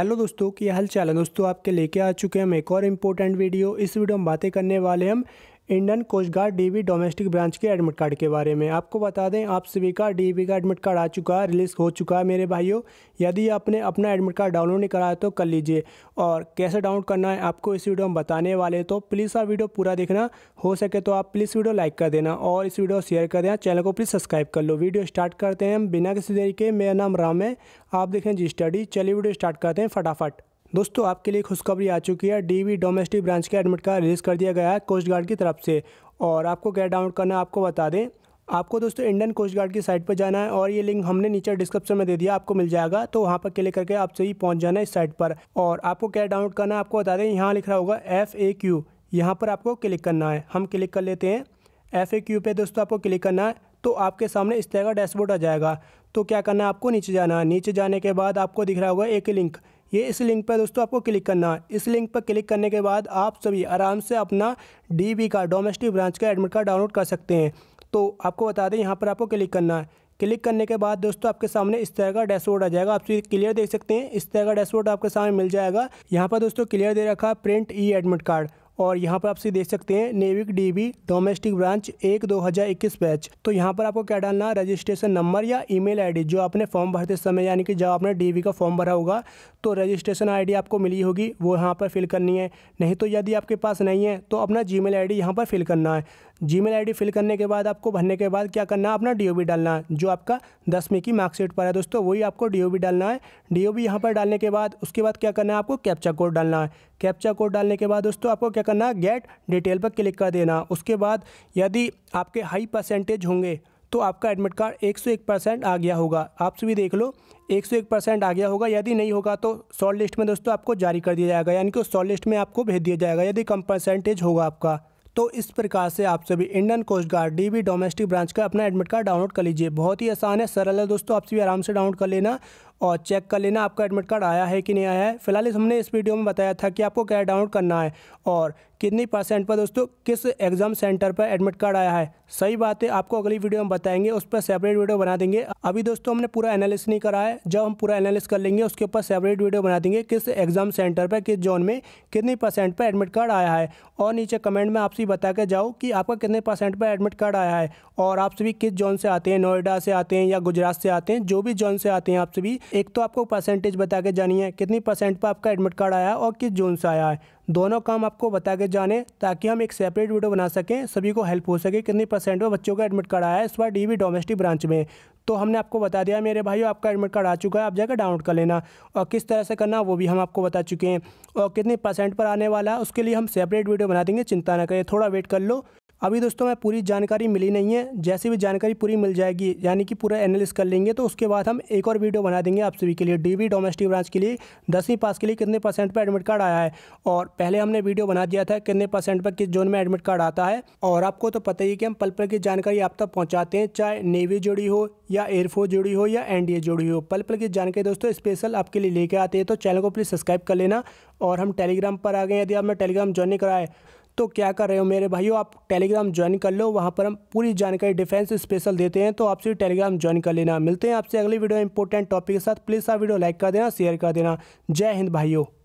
hello दोस्तों की हाल चाल है दोस्तों आपके लेके आ चुके हैं हम एक और इम्पोर्टेंट वीडियो इस वीडियो में बातें करने वाले हम Indian coast guard DV domestic branch के एडमिट कार्ड के बारे में आपको बता दें आप सभी का बी का एडमिट कार्ड आ चुका है रिलीज़ हो चुका है मेरे भाइयों यदि आपने अपना एडमिट कार्ड डाउनलोड नहीं कराया तो कर लीजिए और कैसे डाउनलोड करना है आपको इस वीडियो में बताने वाले तो प्लीज़ आप वीडियो पूरा देखना हो सके तो आप प्लीज़ वीडियो लाइक कर देना और इस वीडियो शेयर कर देना चैनल को प्लीज़ सब्सक्राइब कर लो वीडियो स्टार्ट करते हैं बिना किसी तरीके मेरा नाम राम है आप देखें जी स्टडी चलिए वीडियो स्टार्ट करते हैं फटाफट दोस्तों आपके लिए खुशखबरी आ चुकी है डीवी डोमेस्टिक ब्रांच के एडमिट कार्ड रिलीज़ कर दिया गया है कोस्ट गार्ड की तरफ से और आपको क्या डाउनलोड करना है आपको बता दें आपको दोस्तों इंडियन कोस्ट गार्ड की साइट पर जाना है और ये लिंक हमने नीचे डिस्क्रिप्शन में दे दिया आपको मिल जाएगा तो वहाँ पर क्लिक करके आपसे ही पहुँच जाना है इस साइट पर और आपको क्या डाउनलोड करना है आपको बता दें यहाँ लिख रहा होगा एफ़ ए क्यू यहाँ पर आपको क्लिक करना है हम क्लिक कर लेते हैं एफ़ ए क्यू पर दोस्तों आपको क्लिक करना है तो आपके सामने इस तरह का डैशबोर्ड आ जाएगा तो क्या करना है आपको नीचे जाना है नीचे जाने के बाद आपको दिख रहा होगा एक लिंक ये इस लिंक पर दोस्तों आपको क्लिक करना है इस लिंक पर क्लिक करने के बाद आप सभी आराम से अपना डीबी का डोमेस्टिक ब्रांच का एडमिट कार्ड डाउनलोड कर सकते हैं तो आपको बता दें यहाँ पर आपको क्लिक करना है क्लिक करने के बाद दोस्तों आपके सामने इस तरह का डैशबोर्ड आ जाएगा आप क्लियर देख सकते हैं इस तरह का डैशबोर्ड आपके सामने मिल जाएगा यहाँ पर दोस्तों क्लियर दे रखा है प्रिंट ई एडमिट कार्ड और यहाँ पर आप सी देख सकते हैं नेविक डीबी डोमेस्टिक ब्रांच एक दो हज़ार इक्कीस बैच तो यहाँ पर आपको क्या डालना रजिस्ट्रेशन नंबर या ईमेल आईडी जो आपने फॉर्म भरते समय यानी कि जब आपने डीबी का फॉर्म भरा होगा तो रजिस्ट्रेशन आईडी आपको मिली होगी वो यहाँ पर फिल करनी है नहीं तो यदि आपके पास नहीं है तो अपना जी मेल आई यहाँ पर फिल करना है जी मेल फिल करने के बाद आपको भरने के बाद क्या करना है अपना डी डालना है जो आपका दसवीं की मार्कशीट पर है दोस्तों वही आपको डी डालना है डी यहाँ पर डालने के बाद उसके बाद क्या करना है आपको कैप्चा कोड डालना है कैप्चा कोड डालने के बाद दोस्तों आपको क्या करना है गेट डिटेल पर क्लिक कर देना उसके बाद यदि आपके हाई परसेंटेज होंगे तो आपका एडमिट कार्ड एक सौ एक परसेंट आ गया होगा आप सभी देख लो एक सौ एक परसेंट आ गया होगा यदि नहीं होगा तो शॉर्ट लिस्ट में दोस्तों आपको जारी कर दिया जाएगा यानी कि उस शॉर्ट लिस्ट में आपको भेज दिया जाएगा यदि कम परसेंटेज होगा आपका तो इस प्रकार से आप सभी Indian coast guard DB domestic branch का अपना एडमिट कार्ड डाउनलोड कर लीजिए बहुत ही आसान है सरल है दोस्तों आप सभी आराम से डाउनलोड कर लेना और चेक कर लेना आपका एडमिट कार्ड आया है कि नहीं आया है फिलहाल इस हमने इस वीडियो में बताया था कि आपको क्या डाउनलोड करना है और कितनी परसेंट पर दोस्तों किस एग्ज़ाम सेंटर पर एडमिट कार्ड आया है सही बात है आपको अगली वीडियो में बताएंगे उस पर सेपरेट वीडियो बना देंगे अभी दोस्तों हमने पूरा एनालिस नहीं करा है जब हम पूरा एनालिस कर लेंगे उसके ऊपर सेपरेट वीडियो बना देंगे किस एग्ज़ाम सेंटर पर किस जोन में कितनी परसेंट पर एडमिट कार्ड आया है और नीचे कमेंट में आपसे बता के जाओ कि आपका कितने परसेंट पर एडमिट कार्ड आया है और आप सभी किस जोन से आते हैं नोएडा से आते हैं या गुजरात से आते हैं जो भी जोन से आते हैं आप सभी एक तो आपको परसेंटेज बता के जानी है कितनी परसेंट पर आपका एडमिट कार्ड आया और किस जोन से आया है दोनों काम आपको बता के जाने ताकि हम एक सेपरेट वीडियो बना सकें सभी को हेल्प हो सके कितनी परसेंट पर बच्चों का एडमिट कार्ड आया है इस बार डी डोमेस्टिक ब्रांच में तो हमने आपको बता दिया मेरे भाइयों आपका एडमिट कार्ड आ चुका है आप जाकर डाउनलोड कर लेना और किस तरह से करना वो भी हम आपको बता चुके हैं और कितनी परसेंट पर आने वाला है उसके लिए हम सेपरेट वीडियो बना देंगे चिंता ना करें थोड़ा वेट कर लो अभी दोस्तों मैं पूरी जानकारी मिली नहीं है जैसी भी जानकारी पूरी मिल जाएगी यानी कि पूरा एनालिस कर लेंगे तो उसके बाद हम एक और वीडियो बना देंगे आप सभी के लिए डीबी डोमेस्टिक ब्रांच के लिए दसवीं पास के लिए कितने परसेंट पर एडमिट कार्ड आया है और पहले हमने वीडियो बना दिया था कितने परसेंट पर किस जोन में एडमिट कार्ड आता है और आपको तो पता ही कि हम पल पल की जानकारी आप तक पहुँचाते हैं चाहे नेवी जुड़ी हो या एयरफोर्स जुड़ी हो या एन जुड़ी हो पल पल की जानकारी दोस्तों स्पेशल आपके लिए लेके आते हैं तो चैनल को प्लीज़ सब्सक्राइब कर लेना और हम टेलीग्राम पर आ गए यदि आपने टेलीग्राम ज्वाइन नहीं कराए तो क्या कर रहे हो मेरे भाइयों आप टेलीग्राम ज्वाइन कर लो वहाँ पर हम पूरी जानकारी डिफेंस स्पेशल देते हैं तो आपसे टेलीग्राम ज्वाइन कर लेना मिलते हैं आपसे अगली वीडियो इंपॉर्टेंट टॉपिक के साथ प्लीज़ आप वीडियो लाइक कर देना शेयर कर देना जय हिंद भाइयों